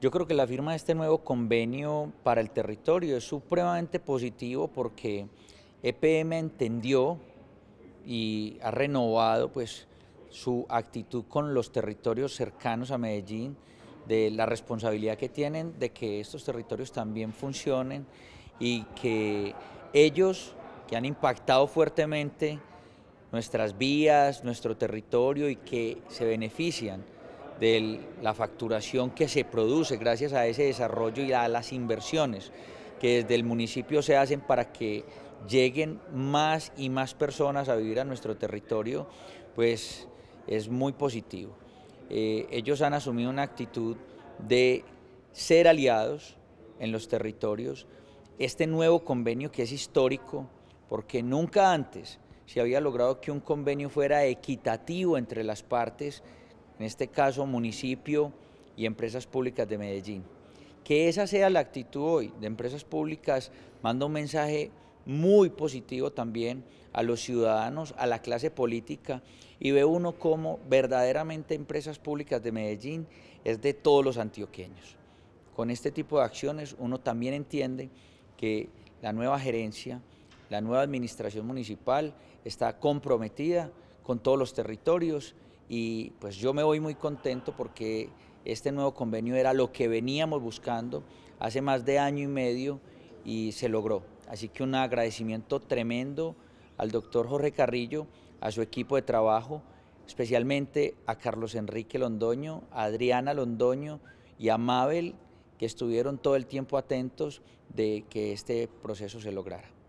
Yo creo que la firma de este nuevo convenio para el territorio es supremamente positivo porque EPM entendió y ha renovado pues su actitud con los territorios cercanos a Medellín, de la responsabilidad que tienen de que estos territorios también funcionen y que ellos que han impactado fuertemente nuestras vías, nuestro territorio y que se benefician de la facturación que se produce gracias a ese desarrollo y a las inversiones que desde el municipio se hacen para que lleguen más y más personas a vivir a nuestro territorio, pues es muy positivo. Eh, ellos han asumido una actitud de ser aliados en los territorios. Este nuevo convenio que es histórico, porque nunca antes se había logrado que un convenio fuera equitativo entre las partes, en este caso municipio y empresas públicas de Medellín. Que esa sea la actitud hoy de empresas públicas manda un mensaje muy positivo también a los ciudadanos, a la clase política y ve uno como verdaderamente empresas públicas de Medellín es de todos los antioqueños. Con este tipo de acciones uno también entiende que la nueva gerencia, la nueva administración municipal está comprometida con todos los territorios y pues yo me voy muy contento porque este nuevo convenio era lo que veníamos buscando hace más de año y medio y se logró. Así que un agradecimiento tremendo al doctor Jorge Carrillo, a su equipo de trabajo, especialmente a Carlos Enrique Londoño, a Adriana Londoño y a Mabel, que estuvieron todo el tiempo atentos de que este proceso se lograra.